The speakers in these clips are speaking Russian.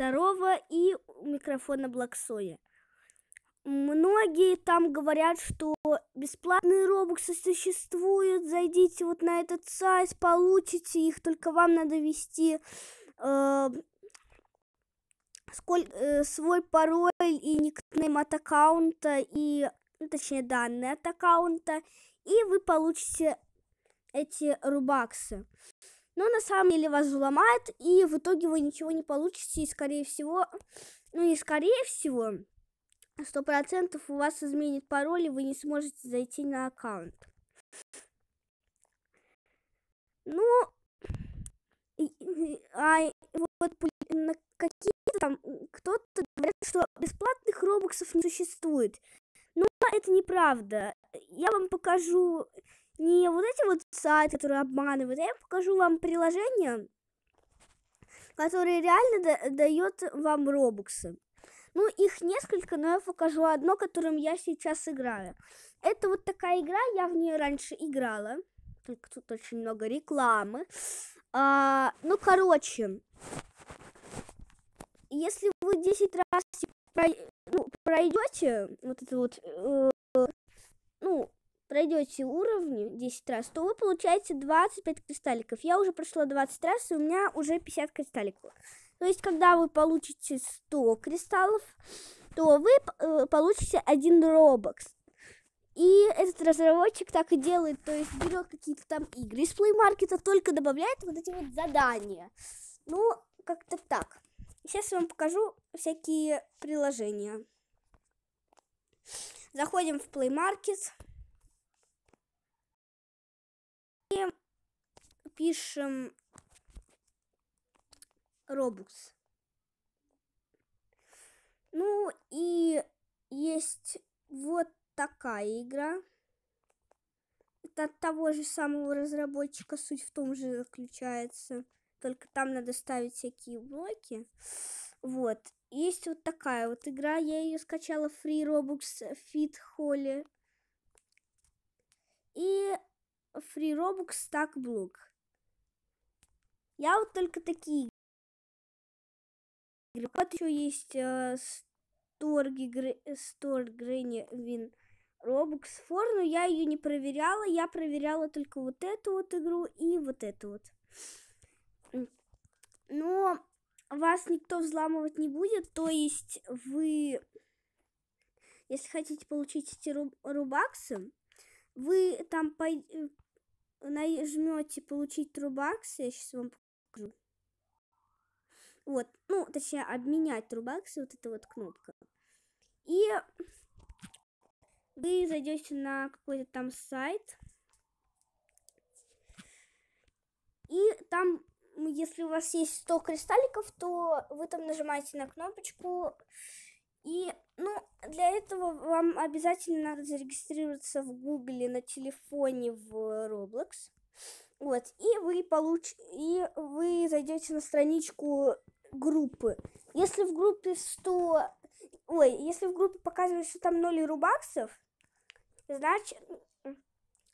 второго и микрофона Блоксоя. Многие там говорят, что бесплатные робоксы существуют, зайдите вот на этот сайт, получите их, только вам надо ввести э, сколь, э, свой пароль и никнейм от аккаунта, и, ну, точнее, данные от аккаунта, и вы получите эти рубаксы но на самом деле вас взломают, и в итоге вы ничего не получите, и скорее всего, ну не скорее всего, сто процентов у вас изменит пароль, и вы не сможете зайти на аккаунт. Ну, а вот на какие-то там, кто-то говорит, что бесплатных робоксов не существует. Но ну, это неправда. Я вам покажу не вот эти вот сайты, которые обманывают, а я покажу вам приложение, которое реально дает вам робоксы. Ну, их несколько, но я покажу одно, которым я сейчас играю. Это вот такая игра, я в нее раньше играла. Только тут очень много рекламы. А, ну, короче, если вы 10 раз типа, ну, пройдете вот это вот, э, ну, пройдете уровни 10 раз, то вы получаете 25 кристалликов. Я уже прошла 20 раз, и у меня уже 50 кристалликов. То есть, когда вы получите 100 кристаллов, то вы э, получите один робокс. И этот разработчик так и делает, то есть берет какие-то там игры из Play Market, а только добавляет вот эти вот задания. Ну, как-то так. Сейчас я вам покажу всякие приложения. Заходим в Play Market. пишем Robux. Ну и есть вот такая игра. Это от того же самого разработчика. Суть в том же заключается. Только там надо ставить всякие блоки. Вот. Есть вот такая вот игра. Я ее скачала Free Robux Fit Holly. И Free Robux Stack Block. Я вот только такие игры. Вот еще есть э, Store Грэнни Win Robux For, но я ее не проверяла. Я проверяла только вот эту вот игру и вот эту вот. Но вас никто взламывать не будет, то есть вы, если хотите получить эти руб рубаксы, вы там пой э, нажмете получить рубаксы, я сейчас вам вот, ну, точнее, обменять рубаксы, вот эта вот кнопка. И вы зайдете на какой-то там сайт. И там, если у вас есть 100 кристалликов, то вы там нажимаете на кнопочку. И, ну, для этого вам обязательно надо зарегистрироваться в Гугле на телефоне в Roblox. Вот, и вы получ... и вы зайдете на страничку группы. Если в группе 100... Ой, если в группе показывает, что там 0 рубаксов, значит,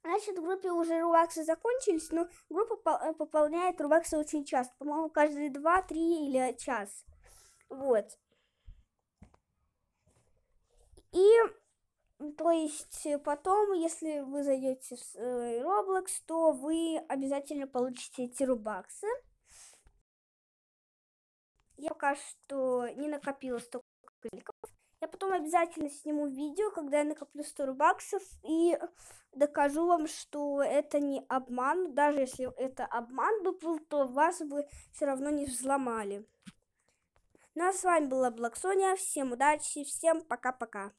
Значит, в группе уже рубаксы закончились, но группа э, пополняет рубаксы очень часто. По-моему, каждые 2, 3 или час. Вот. И то есть э, потом, если вы зайдете в э, Roblox, то вы обязательно получите эти рубаксы. Я пока что не накопила столько кликов. Я потом обязательно сниму видео, когда я накоплю 100 рубаксов и докажу вам, что это не обман. Даже если это обман бы был, то вас бы все равно не взломали. Ну а с вами была Блаксония. Всем удачи, всем пока-пока.